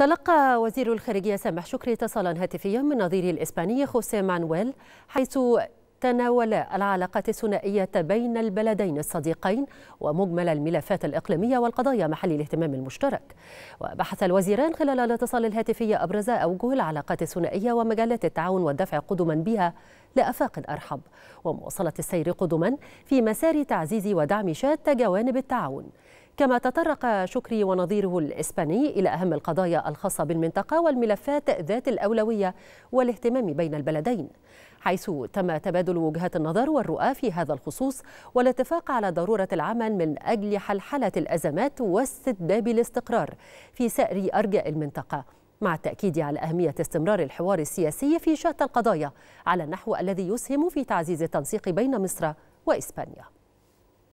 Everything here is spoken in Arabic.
تلقى وزير الخارجية سامح شكري اتصالا هاتفيا من نظيره الإسباني خوسيه مانويل حيث تناول العلاقات الثنائية بين البلدين الصديقين ومجمل الملفات الإقليمية والقضايا محل الاهتمام المشترك وبحث الوزيران خلال الاتصال الهاتفي أبرز أوجه العلاقات الثنائية ومجالات التعاون والدفع قدما بها لأفاق أرحب ومواصلة السير قدما في مسار تعزيز ودعم شتى جوانب التعاون كما تطرق شكري ونظيره الإسباني إلى أهم القضايا الخاصة بالمنطقة والملفات ذات الأولوية والاهتمام بين البلدين حيث تم تبادل وجهات النظر والرؤى في هذا الخصوص والاتفاق على ضرورة العمل من أجل حلحلة الأزمات واستتباب الاستقرار في سائر أرجاء المنطقة مع التأكيد على أهمية استمرار الحوار السياسي في شتى القضايا على النحو الذي يسهم في تعزيز التنسيق بين مصر وإسبانيا